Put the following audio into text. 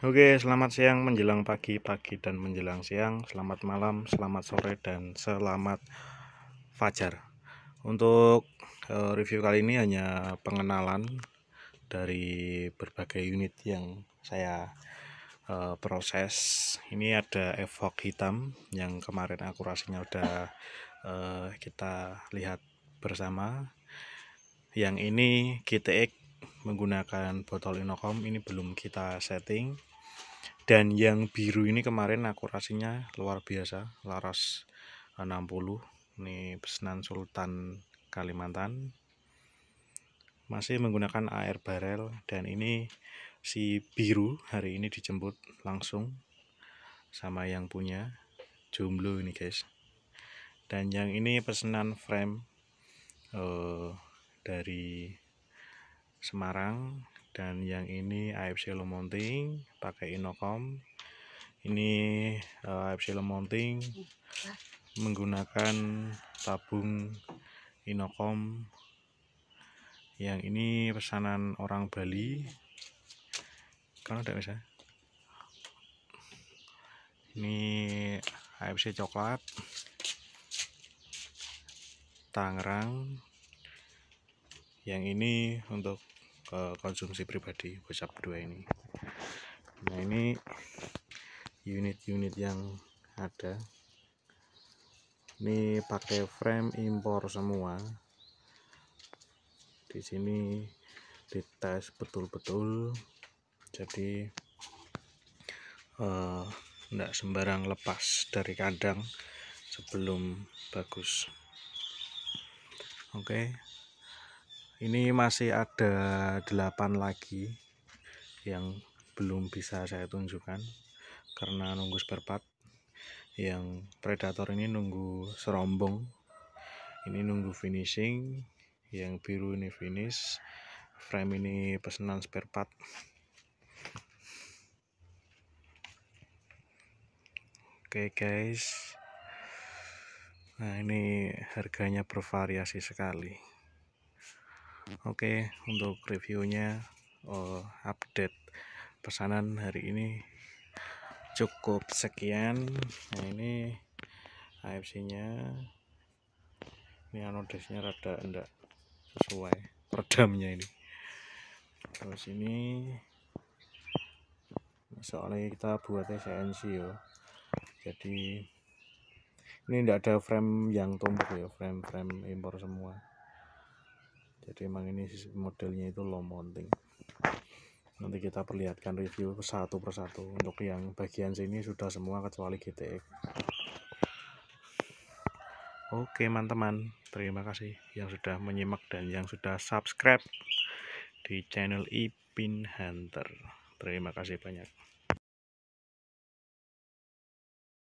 Oke, selamat siang menjelang pagi, pagi dan menjelang siang. Selamat malam, selamat sore dan selamat fajar. Untuk eh, review kali ini hanya pengenalan dari berbagai unit yang saya eh, proses. Ini ada evok hitam yang kemarin akurasinya udah eh, kita lihat bersama. Yang ini GTX menggunakan botol inokom ini belum kita setting dan yang biru ini kemarin akurasinya luar biasa laras 60 ini pesanan Sultan Kalimantan masih menggunakan air barel dan ini si biru hari ini dijemput langsung sama yang punya jomblo ini guys dan yang ini pesanan frame eh, dari Semarang dan yang ini AFC low mounting pakai Inocom ini uh, eh, AFC low mounting menggunakan tabung Inocom yang ini pesanan orang Bali karena tidak bisa ini AFC coklat Tangerang yang ini untuk ke eh, konsumsi pribadi WhatsApp kedua ini nah ini unit-unit yang ada ini pakai frame impor semua di sini dites betul-betul jadi tidak eh, uh, sembarang lepas dari kandang sebelum bagus oke okay ini masih ada delapan lagi yang belum bisa saya tunjukkan karena nunggu spare part yang predator ini nunggu serombong ini nunggu finishing yang biru ini finish frame ini pesanan spare part oke okay guys nah ini harganya bervariasi sekali Oke untuk reviewnya uh, update pesanan hari ini cukup sekian nah ini AFC nya ini anodesnya rada enggak sesuai Perdamnya ini terus ini soalnya kita buatnya CNC ya jadi ini enggak ada frame yang tumbuh ya frame-frame impor semua jadi emang ini modelnya itu low mounting nanti kita perlihatkan review satu persatu untuk yang bagian sini sudah semua kecuali GTX oke teman-teman terima kasih yang sudah menyimak dan yang sudah subscribe di channel Ipin Hunter terima kasih banyak